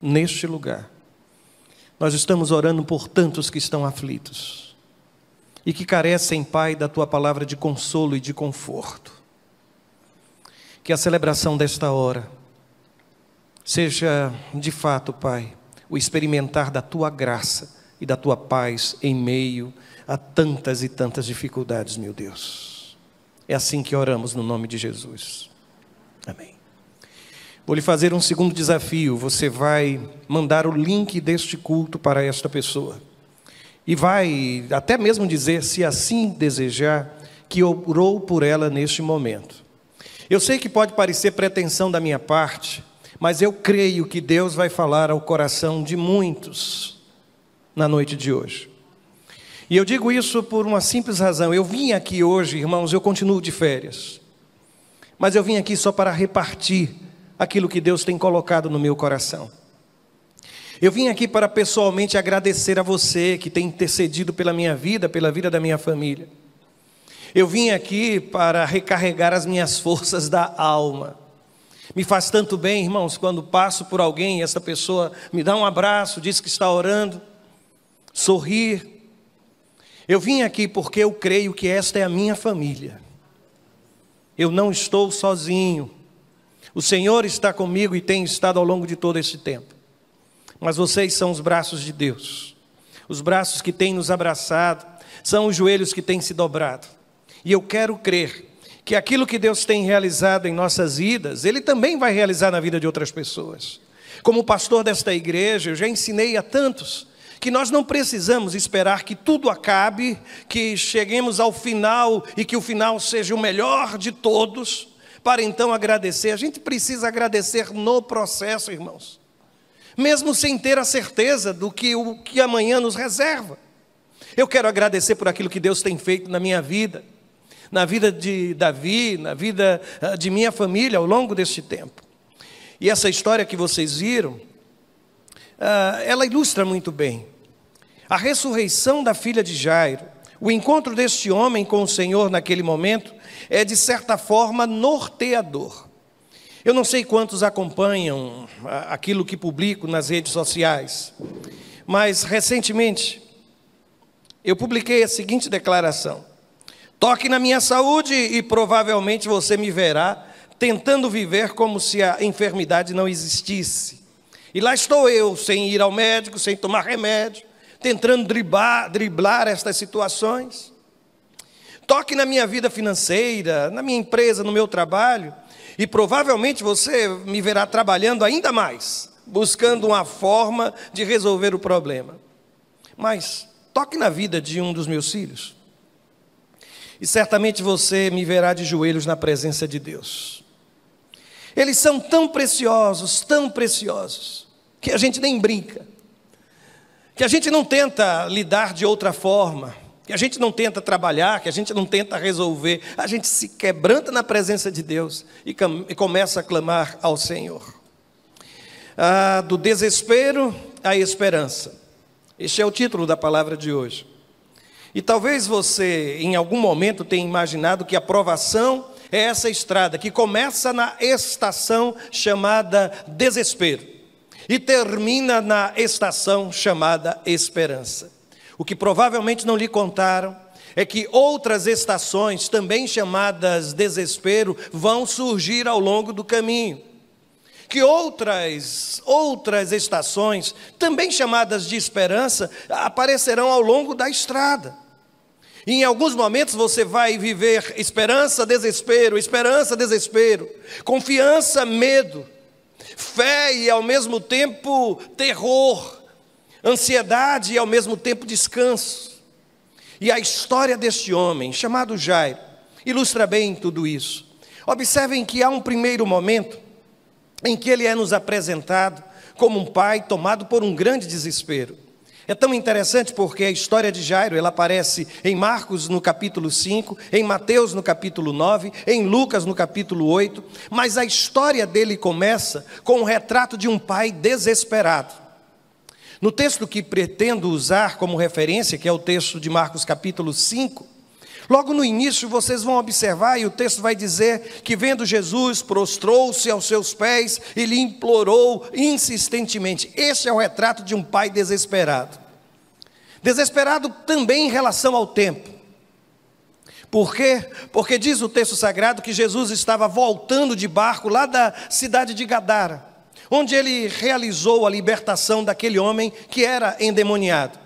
neste lugar. Nós estamos orando por tantos que estão aflitos e que carecem, Pai, da tua palavra de consolo e de conforto. Que a celebração desta hora seja, de fato, Pai, o experimentar da tua graça e da tua paz em meio a tantas e tantas dificuldades, meu Deus. É assim que oramos no nome de Jesus. Amém. Vou lhe fazer um segundo desafio. Você vai mandar o link deste culto para esta pessoa. E vai até mesmo dizer, se assim desejar, que orou por ela neste momento. Eu sei que pode parecer pretensão da minha parte, mas eu creio que Deus vai falar ao coração de muitos na noite de hoje. E eu digo isso por uma simples razão. Eu vim aqui hoje, irmãos, eu continuo de férias. Mas eu vim aqui só para repartir aquilo que Deus tem colocado no meu coração. Eu vim aqui para pessoalmente agradecer a você que tem intercedido pela minha vida, pela vida da minha família. Eu vim aqui para recarregar as minhas forças da alma. Me faz tanto bem, irmãos, quando passo por alguém e essa pessoa me dá um abraço, diz que está orando, sorrir. Eu vim aqui porque eu creio que esta é a minha família. Eu não estou sozinho. O Senhor está comigo e tem estado ao longo de todo esse tempo. Mas vocês são os braços de Deus, os braços que têm nos abraçado, são os joelhos que têm se dobrado. E eu quero crer que aquilo que Deus tem realizado em nossas vidas, Ele também vai realizar na vida de outras pessoas. Como pastor desta igreja, eu já ensinei a tantos que nós não precisamos esperar que tudo acabe, que cheguemos ao final e que o final seja o melhor de todos para então agradecer. A gente precisa agradecer no processo, irmãos, mesmo sem ter a certeza do que o que amanhã nos reserva. Eu quero agradecer por aquilo que Deus tem feito na minha vida, na vida de Davi, na vida ah, de minha família ao longo deste tempo. E essa história que vocês viram, ah, ela ilustra muito bem a ressurreição da filha de Jairo, o encontro deste homem com o Senhor naquele momento é de certa forma norteador. Eu não sei quantos acompanham aquilo que publico nas redes sociais, mas recentemente eu publiquei a seguinte declaração: Toque na minha saúde e provavelmente você me verá tentando viver como se a enfermidade não existisse. E lá estou eu, sem ir ao médico, sem tomar remédio, tentando driblar, driblar estas situações toque na minha vida financeira, na minha empresa, no meu trabalho, e provavelmente você me verá trabalhando ainda mais, buscando uma forma de resolver o problema. Mas toque na vida de um dos meus filhos, e certamente você me verá de joelhos na presença de Deus. Eles são tão preciosos, tão preciosos, que a gente nem brinca, que a gente não tenta lidar de outra forma que a gente não tenta trabalhar, que a gente não tenta resolver, a gente se quebranta na presença de Deus e, e começa a clamar ao Senhor. Ah, do desespero à esperança. Este é o título da palavra de hoje. E talvez você, em algum momento, tenha imaginado que a provação é essa estrada que começa na estação chamada desespero e termina na estação chamada esperança. O que provavelmente não lhe contaram é que outras estações, também chamadas desespero, vão surgir ao longo do caminho. Que outras outras estações, também chamadas de esperança, aparecerão ao longo da estrada. E em alguns momentos você vai viver esperança, desespero, esperança, desespero, confiança, medo, fé e ao mesmo tempo terror ansiedade e ao mesmo tempo descanso. E a história deste homem, chamado Jairo, ilustra bem tudo isso. Observem que há um primeiro momento em que ele é nos apresentado como um pai tomado por um grande desespero. É tão interessante porque a história de Jairo, ela aparece em Marcos no capítulo 5, em Mateus no capítulo 9, em Lucas no capítulo 8, mas a história dele começa com o retrato de um pai desesperado. No texto que pretendo usar como referência, que é o texto de Marcos capítulo 5, logo no início vocês vão observar, e o texto vai dizer que, vendo Jesus, prostrou-se aos seus pés e lhe implorou insistentemente. Esse é o retrato de um pai desesperado. Desesperado também em relação ao tempo. Por quê? Porque diz o texto sagrado que Jesus estava voltando de barco lá da cidade de Gadara onde ele realizou a libertação daquele homem que era endemoniado.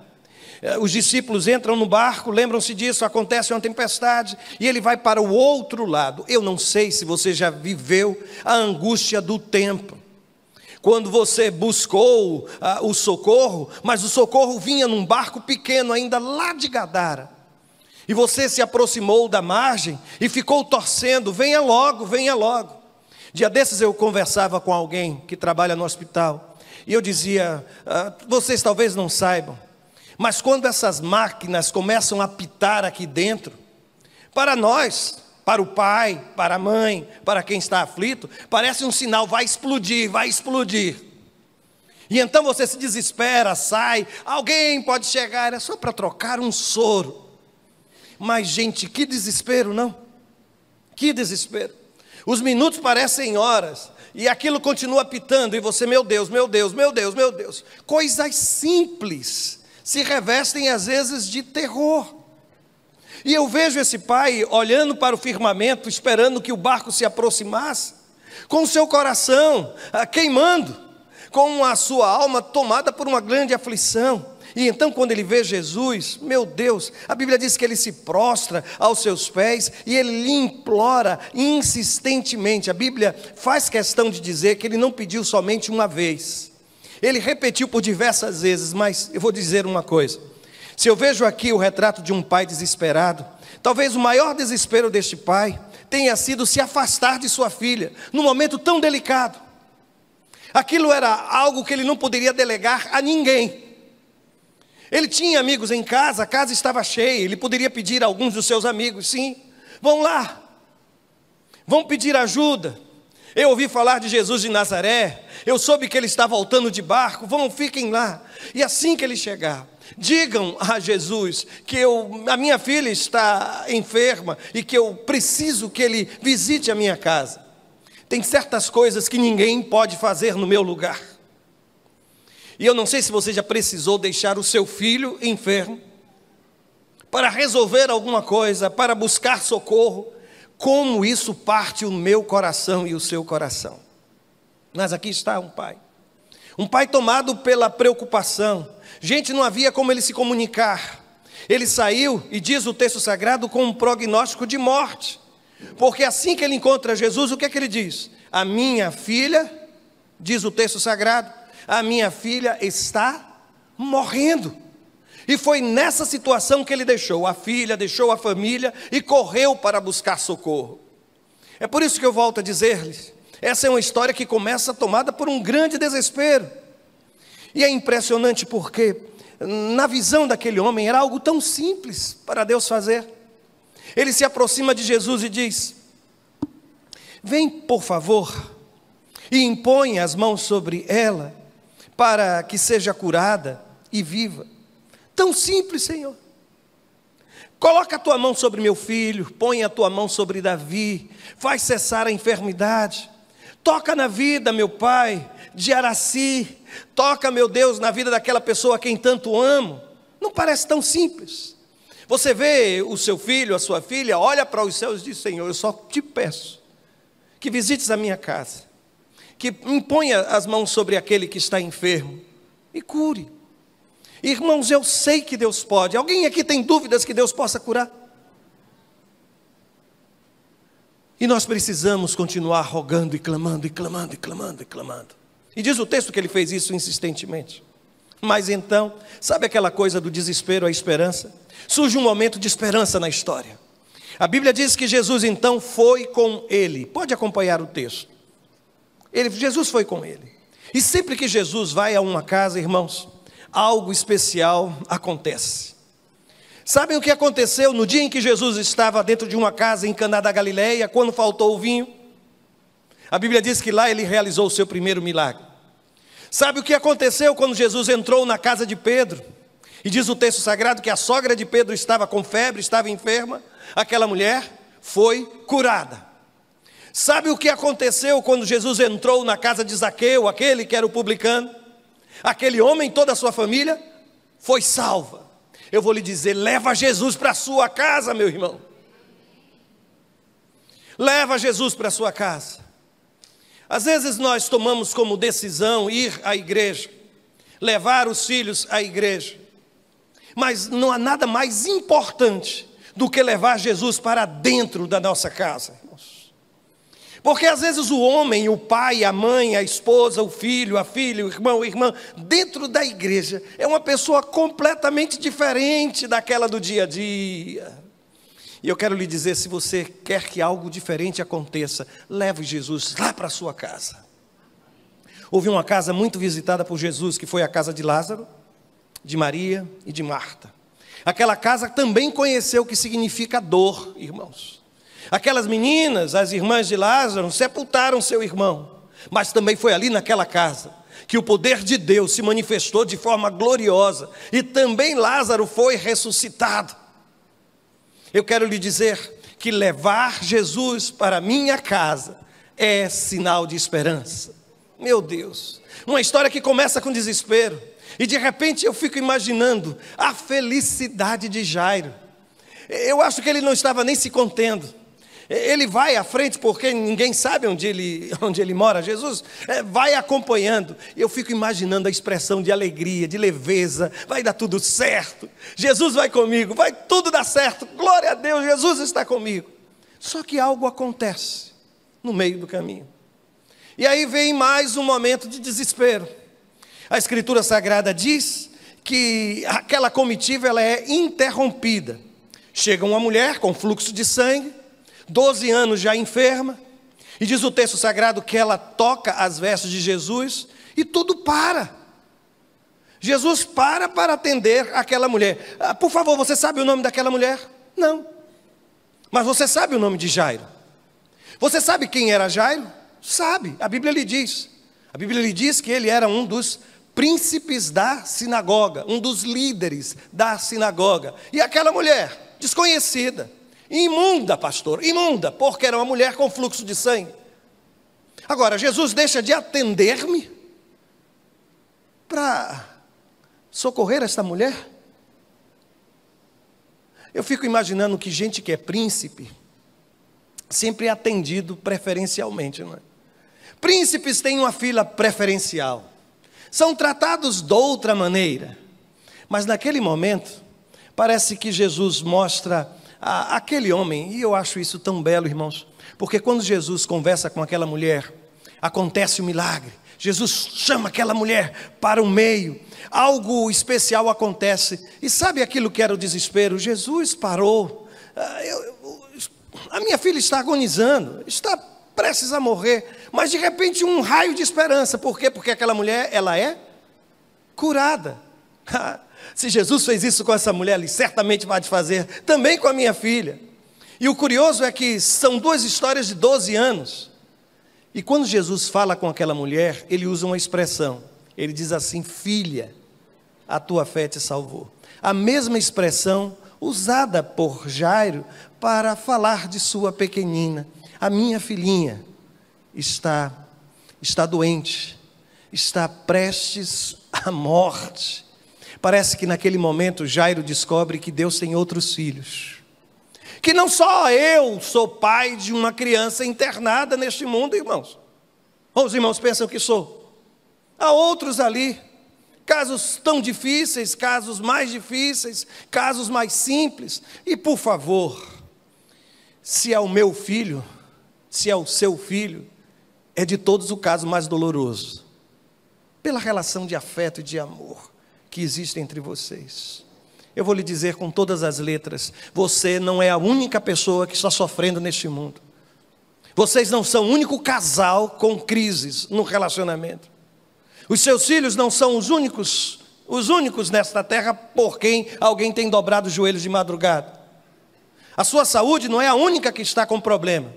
Eh, os discípulos entram no barco, lembram-se disso, acontece uma tempestade e ele vai para o outro lado. Eu não sei se você já viveu a angústia do tempo. Quando você buscou ah, o socorro, mas o socorro vinha num barco pequeno ainda lá de Gadara e você se aproximou da margem e ficou torcendo: venha logo, venha logo. Dia desses eu conversava com alguém que trabalha no hospital e eu dizia: ah, vocês talvez não saibam, mas quando essas máquinas começam a pitar aqui dentro, para nós, para o pai, para a mãe, para quem está aflito, parece um sinal: vai explodir, vai explodir. E então você se desespera, sai, alguém pode chegar, é só para trocar um soro. Mas, gente, que desespero, não? Que desespero. Os minutos parecem horas e aquilo continua pitando e você, meu Deus, meu Deus, meu Deus, meu Deus. Coisas simples se revestem às vezes de terror. E eu vejo esse pai olhando para o firmamento, esperando que o barco se aproximasse, com o seu coração ah, queimando, com a sua alma tomada por uma grande aflição. E então, quando ele vê Jesus, meu Deus, a Bíblia diz que ele se prostra aos seus pés e ele lhe implora insistentemente. A Bíblia faz questão de dizer que ele não pediu somente uma vez, ele repetiu por diversas vezes. Mas eu vou dizer uma coisa: se eu vejo aqui o retrato de um pai desesperado, talvez o maior desespero deste pai tenha sido se afastar de sua filha, num momento tão delicado. Aquilo era algo que ele não poderia delegar a ninguém. Ele tinha amigos em casa, a casa estava cheia, ele poderia pedir a alguns dos seus amigos, sim, vão lá, vão pedir ajuda. Eu ouvi falar de Jesus de Nazaré, eu soube que ele está voltando de barco, vão, fiquem lá. E assim que ele chegar, digam a Jesus que eu, a minha filha está enferma e que eu preciso que ele visite a minha casa. Tem certas coisas que ninguém pode fazer no meu lugar. E eu não sei se você já precisou deixar o seu filho enfermo para resolver alguma coisa, para buscar socorro. Como isso parte o meu coração e o seu coração. Mas aqui está um pai. Um pai tomado pela preocupação. Gente, não havia como ele se comunicar. Ele saiu, e diz o texto sagrado, com um prognóstico de morte. Porque assim que ele encontra Jesus, o que é que ele diz? A minha filha, diz o texto sagrado, a minha filha está morrendo. E foi nessa situação que ele deixou a filha, deixou a família e correu para buscar socorro. É por isso que eu volto a dizer-lhes: essa é uma história que começa tomada por um grande desespero. E é impressionante porque, na visão daquele homem, era algo tão simples para Deus fazer. Ele se aproxima de Jesus e diz: Vem, por favor, e impõe as mãos sobre ela, para que seja curada e viva. Tão simples, Senhor. Coloca a tua mão sobre meu filho, põe a tua mão sobre Davi, faz cessar a enfermidade. Toca na vida, meu pai, de Araci. Toca, meu Deus, na vida daquela pessoa a quem tanto amo. Não parece tão simples. Você vê o seu filho, a sua filha, olha para os céus e diz: Senhor, eu só te peço que visites a minha casa, que imponha as mãos sobre aquele que está enfermo e cure. Irmãos, eu sei que Deus pode. Alguém aqui tem dúvidas que Deus possa curar? E nós precisamos continuar rogando e clamando, e clamando, e clamando, e clamando. E diz o texto que ele fez isso insistentemente. Mas então, sabe aquela coisa do desespero à esperança? Surge um momento de esperança na história. A Bíblia diz que Jesus então foi com ele. Pode acompanhar o texto. Ele, Jesus foi com ele. E sempre que Jesus vai a uma casa, irmãos, algo especial acontece. Sabem o que aconteceu no dia em que Jesus estava dentro de uma casa em Caná da Galileia, quando faltou o vinho? A Bíblia diz que lá ele realizou o seu primeiro milagre. Sabe o que aconteceu quando Jesus entrou na casa de Pedro? E diz o texto sagrado que a sogra de Pedro estava com febre, estava enferma, aquela mulher foi curada. Sabe o que aconteceu quando Jesus entrou na casa de Zaqueu, aquele que era o publicano? Aquele homem, toda a sua família, foi salva. Eu vou lhe dizer: leva Jesus para a sua casa, meu irmão. Leva Jesus para a sua casa. Às vezes nós tomamos como decisão ir à igreja, levar os filhos à igreja, mas não há nada mais importante do que levar Jesus para dentro da nossa casa. Porque às vezes o homem, o pai, a mãe, a esposa, o filho, a filha, o irmão, a irmã, dentro da igreja, é uma pessoa completamente diferente daquela do dia a dia. E eu quero lhe dizer: se você quer que algo diferente aconteça, leve Jesus lá para a sua casa. Houve uma casa muito visitada por Jesus, que foi a casa de Lázaro, de Maria e de Marta. Aquela casa também conheceu o que significa dor, irmãos. Aquelas meninas, as irmãs de Lázaro, sepultaram seu irmão, mas também foi ali naquela casa que o poder de Deus se manifestou de forma gloriosa e também Lázaro foi ressuscitado. Eu quero lhe dizer que levar Jesus para minha casa é sinal de esperança. Meu Deus, uma história que começa com desespero e de repente eu fico imaginando a felicidade de Jairo. Eu acho que ele não estava nem se contendo. Ele vai à frente porque ninguém sabe onde ele, onde ele mora. Jesus é, vai acompanhando. Eu fico imaginando a expressão de alegria, de leveza. Vai dar tudo certo. Jesus vai comigo. Vai tudo dar certo. Glória a Deus, Jesus está comigo. Só que algo acontece no meio do caminho. E aí vem mais um momento de desespero. A Escritura Sagrada diz que aquela comitiva ela é interrompida. Chega uma mulher com fluxo de sangue, 12 anos já enferma, e diz o texto sagrado que ela toca as vestes de Jesus e tudo para. Jesus para para atender aquela mulher. Ah, por favor, você sabe o nome daquela mulher? Não. Mas você sabe o nome de Jairo? Você sabe quem era Jairo? Sabe, a Bíblia lhe diz. A Bíblia lhe diz que ele era um dos príncipes da sinagoga, um dos líderes da sinagoga. E aquela mulher, desconhecida, Imunda, pastor, imunda, porque era uma mulher com fluxo de sangue. Agora, Jesus deixa de atender-me para socorrer esta mulher? Eu fico imaginando que gente que é príncipe sempre é atendido preferencialmente, não é? Príncipes têm uma fila preferencial, são tratados de outra maneira, mas naquele momento, parece que Jesus mostra aquele homem, e eu acho isso tão belo, irmãos, porque quando Jesus conversa com aquela mulher, acontece o um milagre. Jesus chama aquela mulher para o meio, algo especial acontece. E sabe aquilo que era o desespero? Jesus parou. Ah, eu, eu, a minha filha está agonizando, está prestes a morrer, mas de repente um raio de esperança. Por quê? Porque aquela mulher, ela é curada. Ah, se Jesus fez isso com essa mulher, ele certamente vai fazer também com a minha filha. E o curioso é que são duas histórias de 12 anos. E quando Jesus fala com aquela mulher, ele usa uma expressão. Ele diz assim: Filha, a tua fé te salvou. A mesma expressão usada por Jairo para falar de sua pequenina. A minha filhinha está está doente, está prestes à morte. Parece que naquele momento Jairo descobre que Deus tem outros filhos. Que não só eu sou pai de uma criança internada neste mundo, irmãos. Ou os irmãos pensam que sou. Há outros ali, casos tão difíceis, casos mais difíceis, casos mais simples. E por favor, se é o meu filho, se é o seu filho, é de todos o caso mais doloroso. Pela relação de afeto e de amor que existe entre vocês. Eu vou lhe dizer com todas as letras: você não é a única pessoa que está sofrendo neste mundo. Vocês não são o único casal com crises no relacionamento. Os seus filhos não são os únicos, os únicos nesta terra por quem alguém tem dobrado os joelhos de madrugada. A sua saúde não é a única que está com problema.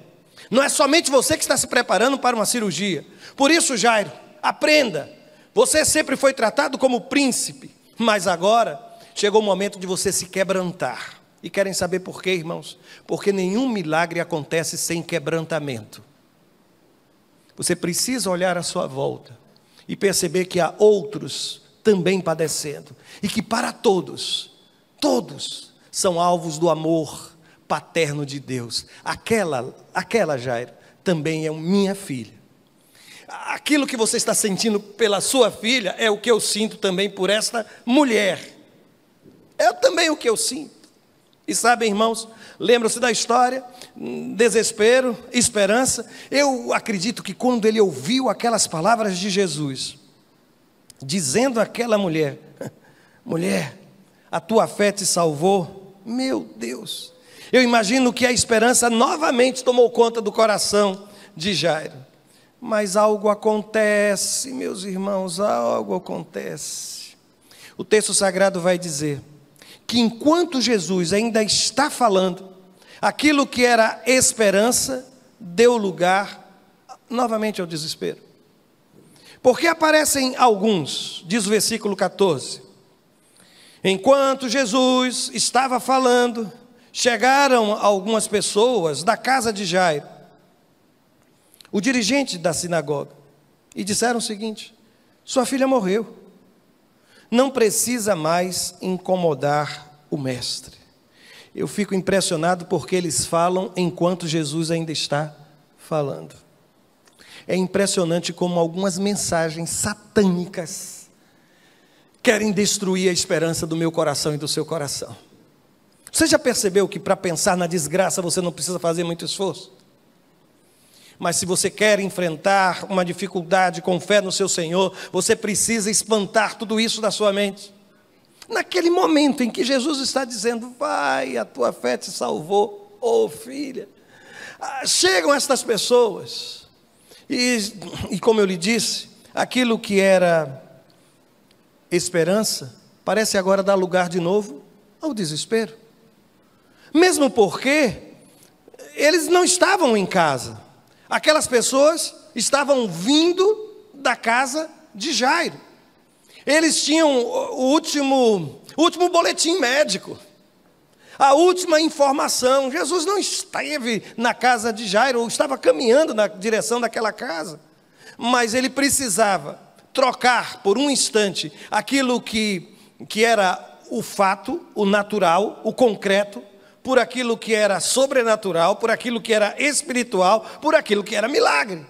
Não é somente você que está se preparando para uma cirurgia. Por isso, Jairo, aprenda você sempre foi tratado como príncipe, mas agora chegou o momento de você se quebrantar. E querem saber por quê, irmãos? Porque nenhum milagre acontece sem quebrantamento. Você precisa olhar à sua volta e perceber que há outros também padecendo, e que para todos, todos são alvos do amor paterno de Deus. Aquela, aquela Jairo também é minha filha aquilo que você está sentindo pela sua filha é o que eu sinto também por esta mulher. É também o que eu sinto. E sabem, irmãos, lembram-se da história? Desespero, esperança. Eu acredito que quando ele ouviu aquelas palavras de Jesus, dizendo àquela mulher: Mulher, a tua fé te salvou. Meu Deus, eu imagino que a esperança novamente tomou conta do coração de Jairo. Mas algo acontece, meus irmãos, algo acontece. O texto sagrado vai dizer que enquanto Jesus ainda está falando, aquilo que era esperança deu lugar novamente ao desespero. Porque aparecem alguns, diz o versículo 14. Enquanto Jesus estava falando, chegaram algumas pessoas da casa de Jairo o dirigente da sinagoga, e disseram o seguinte: Sua filha morreu, não precisa mais incomodar o mestre. Eu fico impressionado porque eles falam enquanto Jesus ainda está falando. É impressionante como algumas mensagens satânicas querem destruir a esperança do meu coração e do seu coração. Você já percebeu que para pensar na desgraça você não precisa fazer muito esforço? Mas se você quer enfrentar uma dificuldade com fé no seu Senhor, você precisa espantar tudo isso da sua mente. Naquele momento em que Jesus está dizendo: Vai, a tua fé te salvou, ô oh, filha. Ah, chegam estas pessoas, e, e como eu lhe disse, aquilo que era esperança parece agora dar lugar de novo ao desespero. Mesmo porque eles não estavam em casa. Aquelas pessoas estavam vindo da casa de Jairo. Eles tinham o último, o último boletim médico, a última informação. Jesus não esteve na casa de Jairo, ou estava caminhando na direção daquela casa, mas ele precisava trocar por um instante aquilo que, que era o fato, o natural, o concreto, por aquilo que era sobrenatural, por aquilo que era espiritual, por aquilo que era milagre.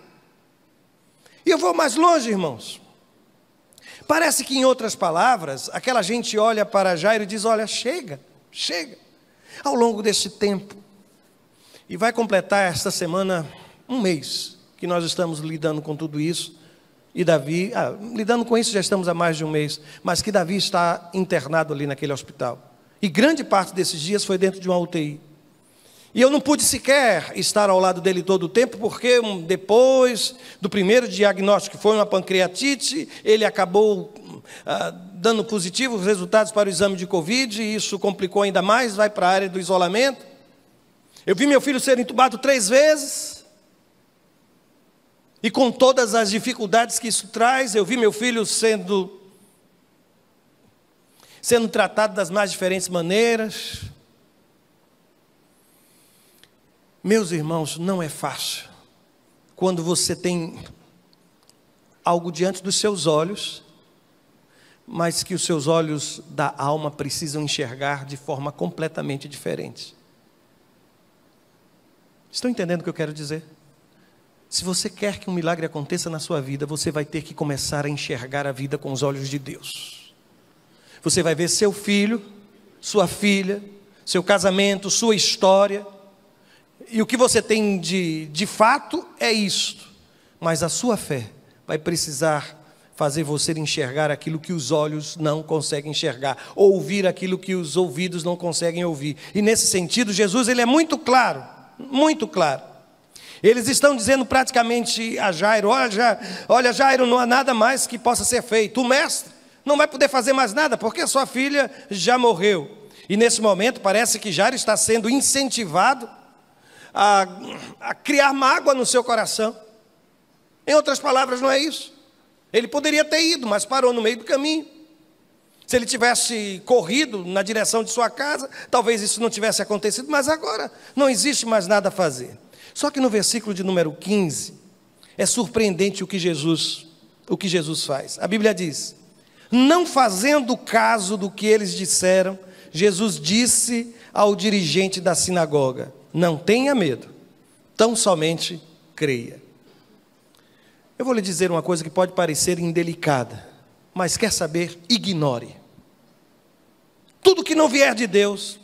E eu vou mais longe, irmãos. Parece que, em outras palavras, aquela gente olha para Jairo e diz: Olha, chega, chega. Ao longo deste tempo, e vai completar esta semana um mês que nós estamos lidando com tudo isso. E Davi, ah, lidando com isso já estamos há mais de um mês, mas que Davi está internado ali naquele hospital. E grande parte desses dias foi dentro de uma UTI. E eu não pude sequer estar ao lado dele todo o tempo, porque depois do primeiro diagnóstico, que foi uma pancreatite, ele acabou ah, dando positivos resultados para o exame de Covid, e isso complicou ainda mais, vai para a área do isolamento. Eu vi meu filho ser entubado três vezes, e com todas as dificuldades que isso traz, eu vi meu filho sendo sendo tratado das mais diferentes maneiras. Meus irmãos, não é fácil quando você tem algo diante dos seus olhos, mas que os seus olhos da alma precisam enxergar de forma completamente diferente. Estão entendendo o que eu quero dizer? Se você quer que um milagre aconteça na sua vida, você vai ter que começar a enxergar a vida com os olhos de Deus. Você vai ver seu filho, sua filha, seu casamento, sua história. E o que você tem de, de fato é isto. Mas a sua fé vai precisar fazer você enxergar aquilo que os olhos não conseguem enxergar, ouvir aquilo que os ouvidos não conseguem ouvir. E nesse sentido, Jesus ele é muito claro, muito claro. Eles estão dizendo praticamente a Jairo: olha, Jairo, olha, Jairo não há nada mais que possa ser feito. O mestre não vai poder fazer mais nada porque sua filha já morreu. E nesse momento parece que Jairo está sendo incentivado a, a criar mágoa no seu coração. Em outras palavras, não é isso. Ele poderia ter ido, mas parou no meio do caminho. Se ele tivesse corrido na direção de sua casa, talvez isso não tivesse acontecido, mas agora não existe mais nada a fazer. Só que no versículo de número 15, é surpreendente o que Jesus, o que Jesus faz. A Bíblia diz: não fazendo caso do que eles disseram, Jesus disse ao dirigente da sinagoga: Não tenha medo, tão somente creia. Eu vou lhe dizer uma coisa que pode parecer indelicada, mas quer saber? Ignore. Tudo que não vier de Deus,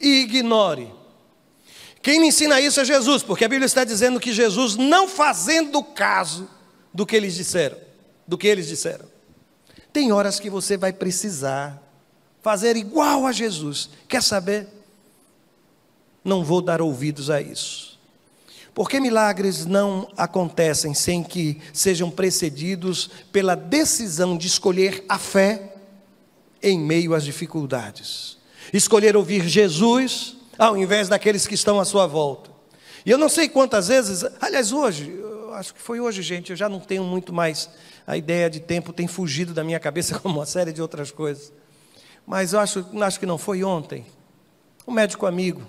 ignore. Quem me ensina isso é Jesus, porque a Bíblia está dizendo que Jesus não fazendo caso do que eles disseram, do que eles disseram. Tem horas que você vai precisar fazer igual a Jesus. Quer saber? Não vou dar ouvidos a isso. Porque milagres não acontecem sem que sejam precedidos pela decisão de escolher a fé em meio às dificuldades. Escolher ouvir Jesus ao invés daqueles que estão à sua volta. E eu não sei quantas vezes, aliás, hoje, acho que foi hoje, gente. Eu já não tenho muito mais a ideia de tempo, tem fugido da minha cabeça como uma série de outras coisas. Mas eu acho, acho que não foi ontem. Um médico amigo,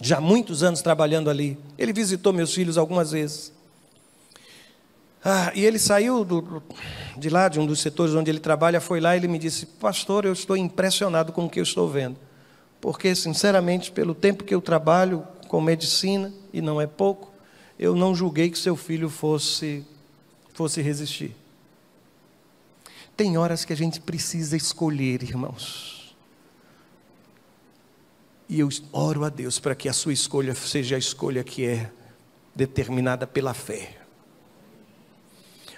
já muitos anos trabalhando ali, ele visitou meus filhos algumas vezes. Ah, e ele saiu do, de lá, de um dos setores onde ele trabalha, foi lá e ele me disse: Pastor, eu estou impressionado com o que eu estou vendo. Porque, sinceramente, pelo tempo que eu trabalho com medicina, e não é pouco, eu não julguei que seu filho fosse fosse resistir. Tem horas que a gente precisa escolher, irmãos. E eu oro a Deus para que a sua escolha seja a escolha que é determinada pela fé.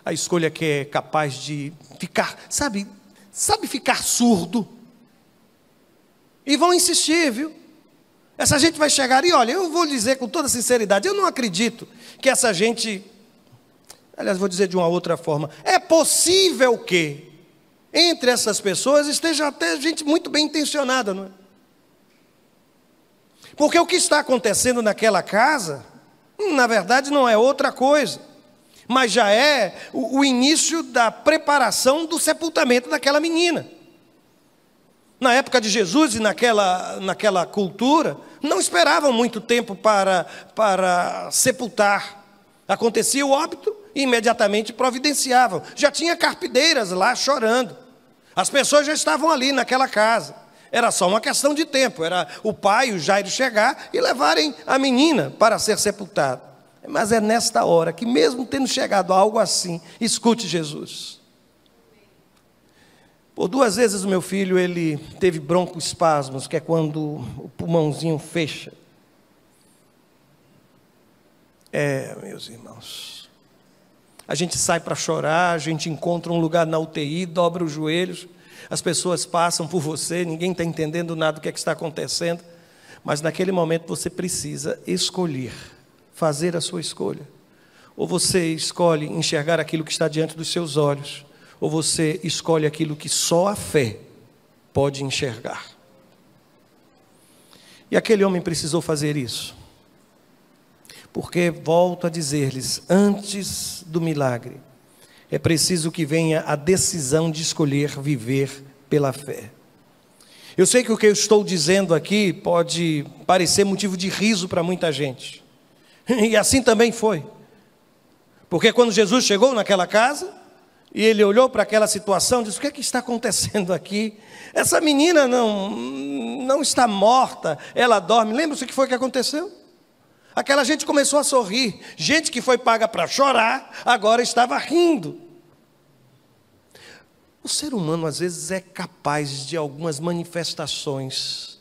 A escolha que é capaz de ficar, sabe, sabe ficar surdo. E vão insistir, viu? Essa gente vai chegar e olha, eu vou dizer com toda sinceridade, eu não acredito que essa gente. Aliás, vou dizer de uma outra forma. É possível que entre essas pessoas esteja até gente muito bem intencionada, não é? Porque o que está acontecendo naquela casa, hum, na verdade, não é outra coisa, mas já é o, o início da preparação do sepultamento daquela menina. Na época de Jesus e naquela, naquela cultura, não esperavam muito tempo para, para sepultar. Acontecia o óbito e imediatamente providenciavam. Já tinha carpideiras lá chorando. As pessoas já estavam ali naquela casa. Era só uma questão de tempo. Era o pai, e o Jairo, chegar e levarem a menina para ser sepultada. Mas é nesta hora que, mesmo tendo chegado algo assim, escute Jesus. Por duas vezes o meu filho ele teve broncoespasmos, que é quando o pulmãozinho fecha. É, meus irmãos. A gente sai para chorar, a gente encontra um lugar na UTI, dobra os joelhos, as pessoas passam por você, ninguém está entendendo nada do que, é que está acontecendo, mas naquele momento você precisa escolher, fazer a sua escolha. Ou você escolhe enxergar aquilo que está diante dos seus olhos ou você escolhe aquilo que só a fé pode enxergar? E aquele homem precisou fazer isso. Porque, volto a dizer-lhes, antes do milagre, é preciso que venha a decisão de escolher viver pela fé. Eu sei que o que eu estou dizendo aqui pode parecer motivo de riso para muita gente. E assim também foi. Porque quando Jesus chegou naquela casa, e ele olhou para aquela situação e disse: O que é que está acontecendo aqui? Essa menina não, não está morta, ela dorme. Lembra-se o que foi que aconteceu? Aquela gente começou a sorrir. Gente que foi paga para chorar, agora estava rindo. O ser humano, às vezes, é capaz de algumas manifestações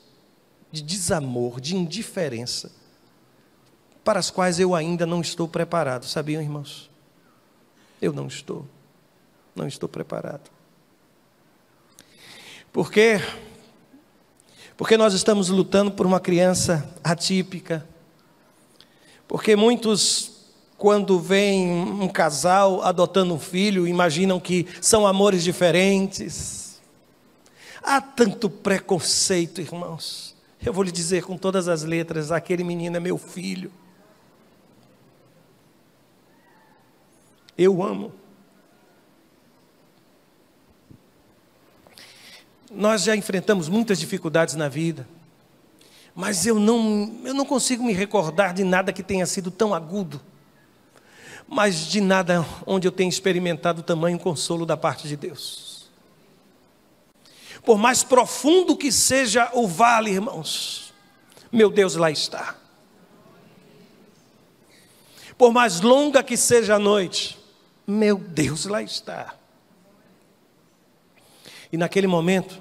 de desamor, de indiferença, para as quais eu ainda não estou preparado. Sabiam, irmãos? Eu não estou. Não estou preparado. Por quê? Porque nós estamos lutando por uma criança atípica. Porque muitos, quando veem um casal adotando um filho, imaginam que são amores diferentes. Há tanto preconceito, irmãos. Eu vou lhe dizer com todas as letras: aquele menino é meu filho. Eu amo. Nós já enfrentamos muitas dificuldades na vida, mas eu não, eu não consigo me recordar de nada que tenha sido tão agudo, mas de nada onde eu tenha experimentado o tamanho consolo da parte de Deus. Por mais profundo que seja o vale, irmãos, meu Deus lá está. Por mais longa que seja a noite, meu Deus lá está. E naquele momento,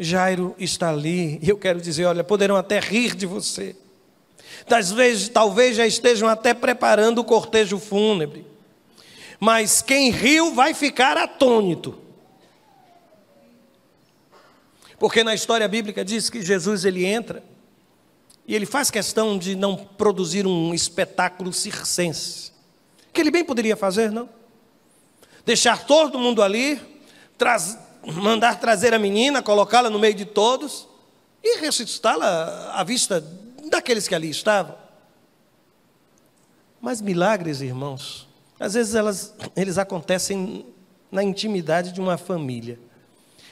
Jairo está ali, e eu quero dizer: olha, poderão até rir de você. Das vezes, talvez já estejam até preparando o cortejo fúnebre. Mas quem riu vai ficar atônito. Porque na história bíblica diz que Jesus ele entra e ele faz questão de não produzir um espetáculo circense. Que ele bem poderia fazer, não? Deixar todo mundo ali, traz, mandar trazer a menina, colocá-la no meio de todos e ressuscitá-la à vista daqueles que ali estavam. Mas milagres, irmãos, às vezes elas, eles acontecem na intimidade de uma família.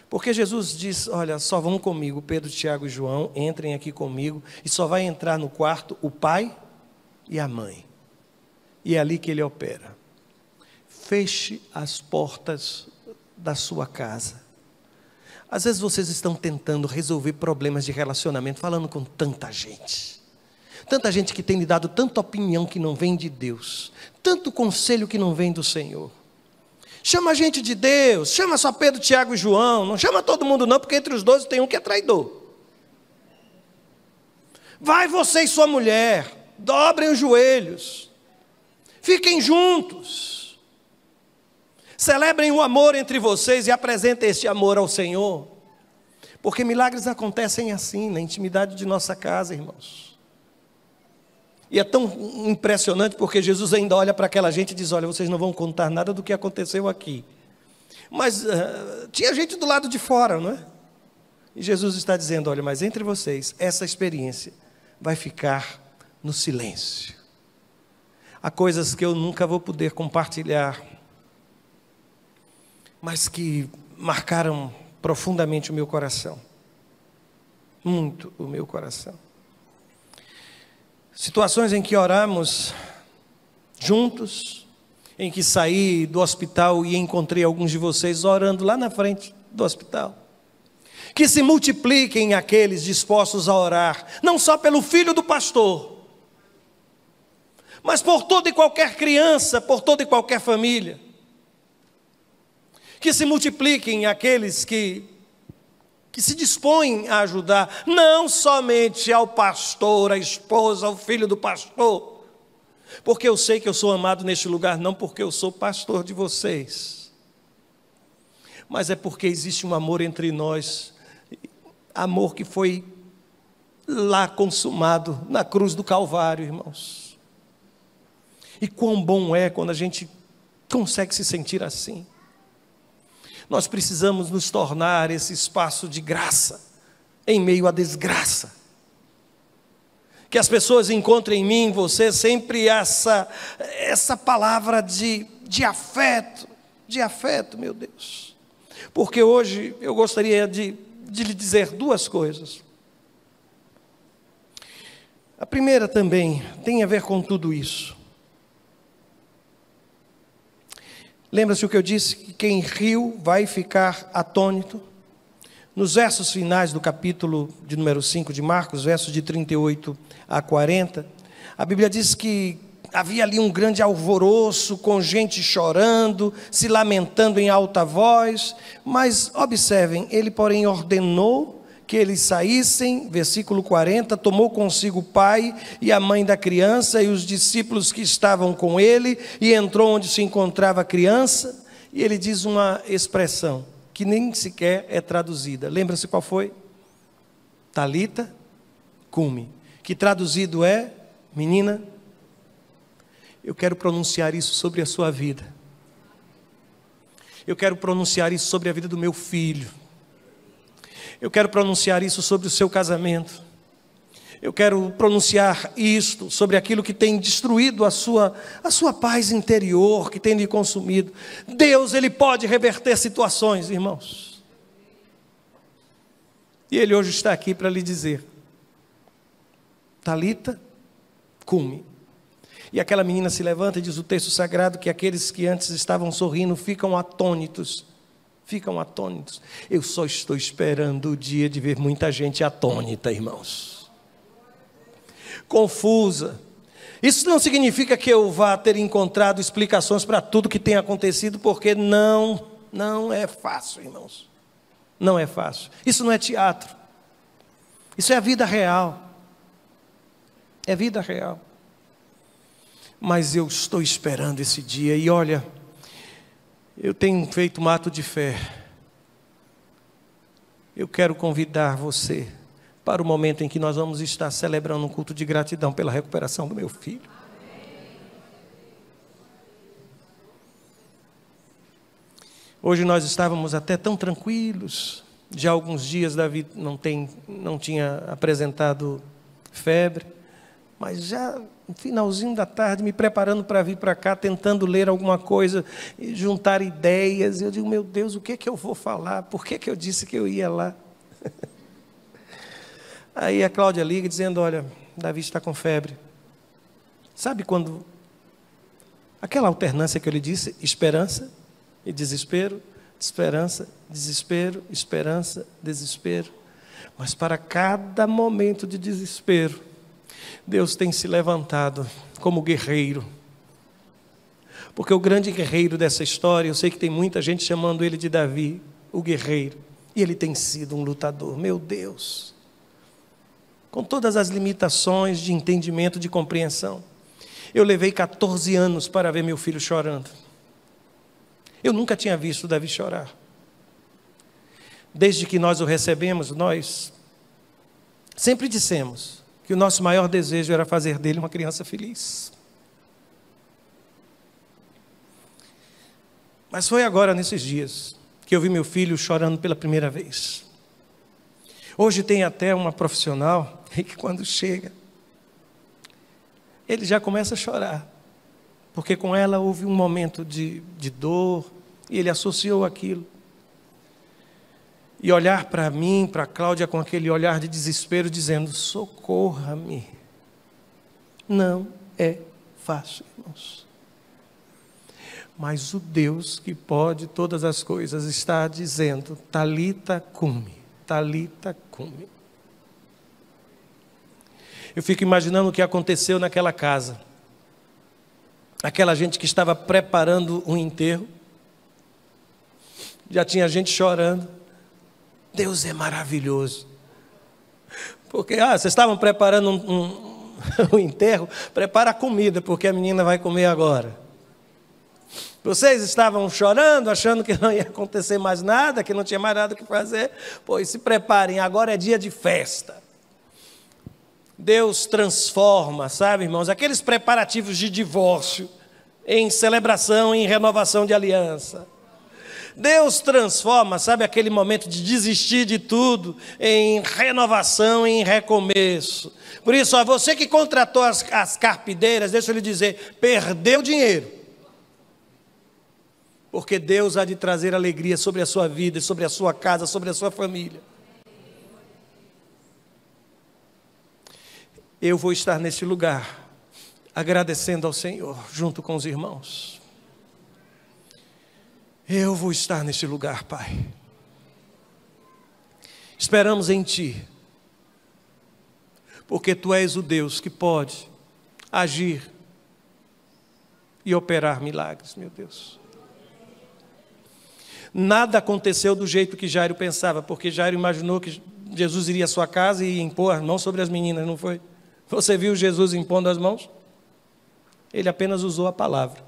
Porque Jesus diz: Olha, só vão comigo, Pedro, Tiago e João, entrem aqui comigo, e só vai entrar no quarto o pai e a mãe. E é ali que ele opera. Feche as portas da sua casa. Às vezes vocês estão tentando resolver problemas de relacionamento falando com tanta gente. Tanta gente que tem lhe dado tanta opinião que não vem de Deus, tanto conselho que não vem do Senhor. Chama a gente de Deus, chama só Pedro, Tiago e João, não chama todo mundo não, porque entre os doze tem um que é traidor. Vai você e sua mulher, dobrem os joelhos, fiquem juntos. Celebrem o amor entre vocês e apresentem este amor ao Senhor. Porque milagres acontecem assim, na intimidade de nossa casa, irmãos. E é tão impressionante porque Jesus ainda olha para aquela gente e diz: Olha, vocês não vão contar nada do que aconteceu aqui. Mas uh, tinha gente do lado de fora, não é? E Jesus está dizendo: Olha, mas entre vocês, essa experiência vai ficar no silêncio. Há coisas que eu nunca vou poder compartilhar mas que marcaram profundamente o meu coração. Muito o meu coração. Situações em que oramos juntos, em que saí do hospital e encontrei alguns de vocês orando lá na frente do hospital. Que se multipliquem aqueles dispostos a orar, não só pelo filho do pastor, mas por toda e qualquer criança, por toda e qualquer família que se multipliquem aqueles que, que se dispõem a ajudar, não somente ao pastor, à esposa, ao filho do pastor, porque eu sei que eu sou amado neste lugar, não porque eu sou pastor de vocês, mas é porque existe um amor entre nós, amor que foi lá consumado na cruz do Calvário, irmãos. E quão bom é quando a gente consegue se sentir assim. Nós precisamos nos tornar esse espaço de graça em meio à desgraça. Que as pessoas encontrem em mim, em você, sempre essa, essa palavra de, de afeto, de afeto, meu Deus. Porque hoje eu gostaria de, de lhe dizer duas coisas. A primeira também tem a ver com tudo isso. Lembra-se o que eu disse? Que quem riu vai ficar atônito. Nos versos finais do capítulo de número 5 de Marcos, versos de 38 a 40, a Bíblia diz que havia ali um grande alvoroço, com gente chorando, se lamentando em alta voz, mas observem, ele, porém, ordenou que eles saíssem, versículo 40, tomou consigo o pai e a mãe da criança e os discípulos que estavam com ele, e entrou onde se encontrava a criança, e ele diz uma expressão que nem sequer é traduzida. Lembra-se qual foi? Talita cume, que traduzido é menina. Eu quero pronunciar isso sobre a sua vida. Eu quero pronunciar isso sobre a vida do meu filho, eu quero pronunciar isso sobre o seu casamento. Eu quero pronunciar isto sobre aquilo que tem destruído a sua, a sua paz interior, que tem lhe consumido. Deus, Ele pode reverter situações, irmãos. E Ele hoje está aqui para lhe dizer: Talita, cume. E aquela menina se levanta e diz o texto sagrado que aqueles que antes estavam sorrindo ficam atônitos ficam atônitos. Eu só estou esperando o dia de ver muita gente atônita, irmãos. Confusa. Isso não significa que eu vá ter encontrado explicações para tudo que tem acontecido, porque não, não é fácil, irmãos. Não é fácil. Isso não é teatro. Isso é a vida real. É vida real. Mas eu estou esperando esse dia e olha, eu tenho feito um ato de fé. Eu quero convidar você para o momento em que nós vamos estar celebrando um culto de gratidão pela recuperação do meu filho. Hoje nós estávamos até tão tranquilos. Já há alguns dias Davi não, tem, não tinha apresentado febre, mas já no finalzinho da tarde, me preparando para vir para cá, tentando ler alguma coisa, juntar ideias. Eu digo, meu Deus, o que é que eu vou falar? Por que, é que eu disse que eu ia lá? Aí a Cláudia liga dizendo: Olha, Davi está com febre. Sabe quando. Aquela alternância que eu lhe disse, esperança e desespero, esperança, desespero, esperança, desespero. Mas para cada momento de desespero, Deus tem se levantado como guerreiro. Porque o grande guerreiro dessa história, eu sei que tem muita gente chamando ele de Davi, o guerreiro. E ele tem sido um lutador, meu Deus. Com todas as limitações de entendimento, de compreensão. Eu levei 14 anos para ver meu filho chorando. Eu nunca tinha visto Davi chorar. Desde que nós o recebemos, nós sempre dissemos que o nosso maior desejo era fazer dele uma criança feliz. Mas foi agora, nesses dias, que eu vi meu filho chorando pela primeira vez. Hoje tem até uma profissional que, quando chega, ele já começa a chorar, porque com ela houve um momento de, de dor e ele associou aquilo e olhar para mim, para Cláudia, com aquele olhar de desespero, dizendo: socorra-me. Não é fácil, irmãos. Mas o Deus que pode todas as coisas está dizendo: Talita cume, Talita cume. Eu fico imaginando o que aconteceu naquela casa. Aquela gente que estava preparando um enterro. Já tinha gente chorando. Deus é maravilhoso. Porque, ah, vocês estavam preparando um, um, um enterro, prepara a comida, porque a menina vai comer agora. Vocês estavam chorando, achando que não ia acontecer mais nada, que não tinha mais nada que fazer. Pois se preparem, agora é dia de festa. Deus transforma, sabe, irmãos, aqueles preparativos de divórcio em celebração, em renovação de aliança. Deus transforma, sabe, aquele momento de desistir de tudo em renovação, em recomeço. Por isso, ó, você que contratou as, as carpideiras, deixa eu lhe dizer, perdeu dinheiro. Porque Deus há de trazer alegria sobre a sua vida, sobre a sua casa, sobre a sua família. Eu vou estar nesse lugar agradecendo ao Senhor junto com os irmãos. Eu vou estar nesse lugar, Pai. Esperamos em Ti, porque Tu és o Deus que pode agir e operar milagres, meu Deus. Nada aconteceu do jeito que Jairo pensava, porque Jairo imaginou que Jesus iria à sua casa e impor as mãos sobre as meninas, não foi? Você viu Jesus impondo as mãos? Ele apenas usou a palavra.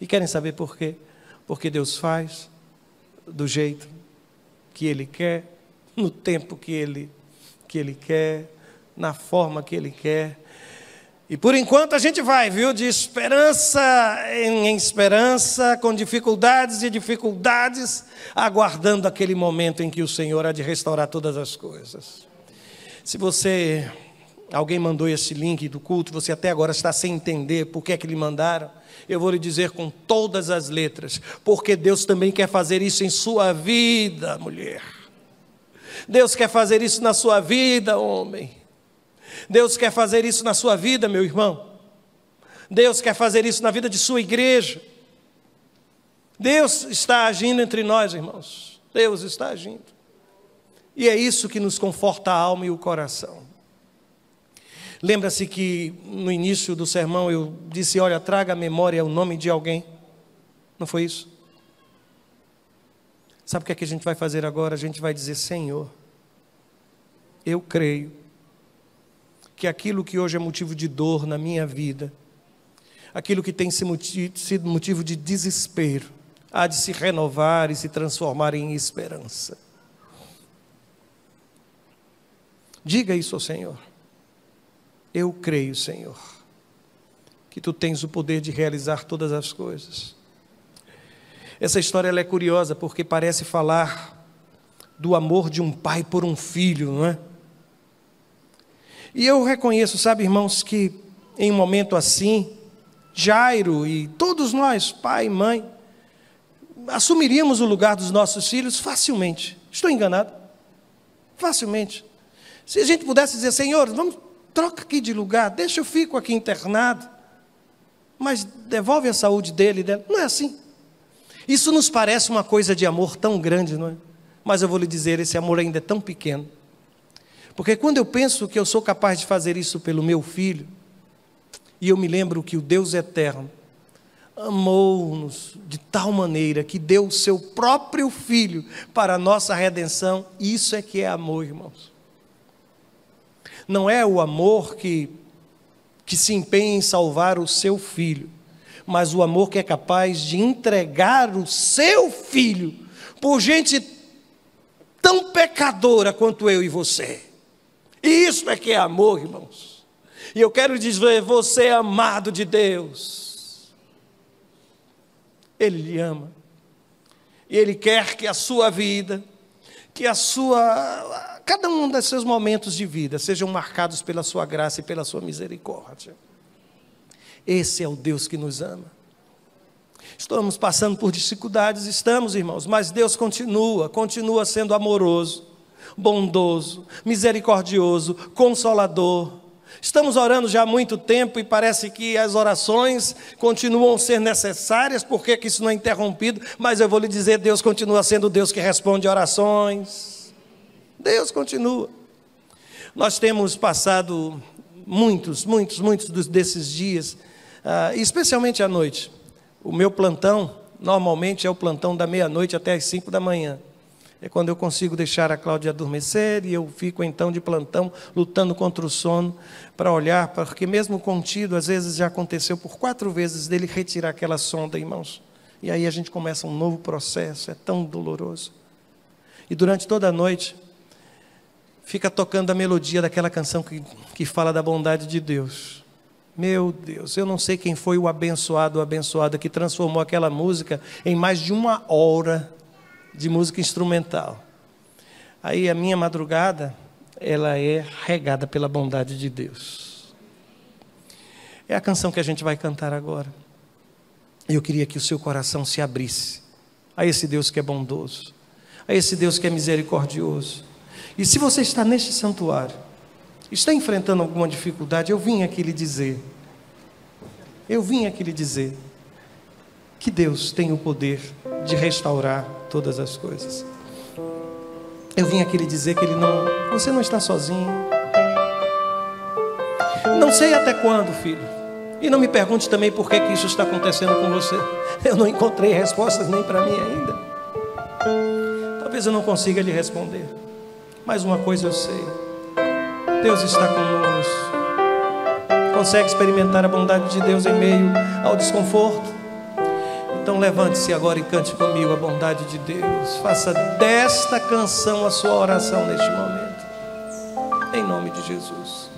E querem saber por quê? porque Deus faz do jeito que Ele quer, no tempo que Ele, que ele quer, na forma que Ele quer. E por enquanto a gente vai, viu, de esperança em esperança, com dificuldades e dificuldades, aguardando aquele momento em que o Senhor há de restaurar todas as coisas. Se você Alguém mandou esse link do culto, você até agora está sem entender por que é que lhe mandaram. Eu vou lhe dizer com todas as letras, porque Deus também quer fazer isso em sua vida, mulher. Deus quer fazer isso na sua vida, homem. Deus quer fazer isso na sua vida, meu irmão. Deus quer fazer isso na vida de sua igreja. Deus está agindo entre nós, irmãos. Deus está agindo. E é isso que nos conforta a alma e o coração. Lembra-se que no início do sermão eu disse: Olha, traga à memória o nome de alguém. Não foi isso? Sabe o que, é que a gente vai fazer agora? A gente vai dizer: Senhor, eu creio que aquilo que hoje é motivo de dor na minha vida, aquilo que tem sido motivo de desespero, há de se renovar e se transformar em esperança. Diga isso ao Senhor. Eu creio, Senhor, que tu tens o poder de realizar todas as coisas. Essa história é curiosa porque parece falar do amor de um pai por um filho, não é? E eu reconheço, sabe, irmãos, que em um momento assim, Jairo e todos nós, pai e mãe, assumiríamos o lugar dos nossos filhos facilmente. Estou enganado? Facilmente. Se a gente pudesse dizer, Senhor, vamos troca aqui de lugar, deixa eu fico aqui internado, mas devolve a saúde dele e dela. Não é assim. Isso nos parece uma coisa de amor tão grande, não é? Mas eu vou lhe dizer, esse amor ainda é tão pequeno. Porque quando eu penso que eu sou capaz de fazer isso pelo meu filho, e eu me lembro que o Deus eterno amou-nos de tal maneira que deu o seu próprio filho para a nossa redenção, isso é que é amor, irmãos não é o amor que, que se empenha em salvar o seu filho, mas o amor que é capaz de entregar o seu filho por gente tão pecadora quanto eu e você. E isso é que é amor, irmãos. E eu quero dizer, você é amado de Deus. Ele lhe ama. E ele quer que a sua vida, que a sua cada um dos seus momentos de vida sejam marcados pela sua graça e pela sua misericórdia. Esse é o Deus que nos ama. Estamos passando por dificuldades, estamos, irmãos, mas Deus continua, continua sendo amoroso, bondoso, misericordioso, consolador. Estamos orando já há muito tempo e parece que as orações continuam a ser necessárias, porque que isso não é interrompido, mas eu vou lhe dizer, Deus continua sendo Deus que responde orações. Deus continua. Nós temos passado muitos, muitos, muitos desses dias, ah, especialmente à noite. O meu plantão, normalmente, é o plantão da meia-noite até as cinco da manhã. É quando eu consigo deixar a Cláudia adormecer e eu fico então de plantão, lutando contra o sono, para olhar, porque mesmo contido, às vezes já aconteceu por quatro vezes dele retirar aquela sonda, irmãos. E aí a gente começa um novo processo, é tão doloroso. E durante toda a noite, fica tocando a melodia daquela canção que, que fala da bondade de Deus. Meu Deus, eu não sei quem foi o abençoado, o abençoada que transformou aquela música em mais de uma hora de música instrumental. Aí a minha madrugada, ela é regada pela bondade de Deus. É a canção que a gente vai cantar agora. Eu queria que o seu coração se abrisse a esse Deus que é bondoso, a esse Deus que é misericordioso e se você está neste santuário, está enfrentando alguma dificuldade, eu vim aqui lhe dizer. Eu vim aqui lhe dizer que Deus tem o poder de restaurar todas as coisas. Eu vim aqui lhe dizer que ele não, você não está sozinho. Não sei até quando, filho. E não me pergunte também por que, que isso está acontecendo com você. Eu não encontrei respostas nem para mim ainda. Talvez eu não consiga lhe responder. Mas uma coisa eu sei: Deus está conosco. Consegue experimentar a bondade de Deus em meio ao desconforto? Então levante-se agora e cante comigo a bondade de Deus. Faça desta canção a sua oração neste momento. Em nome de Jesus.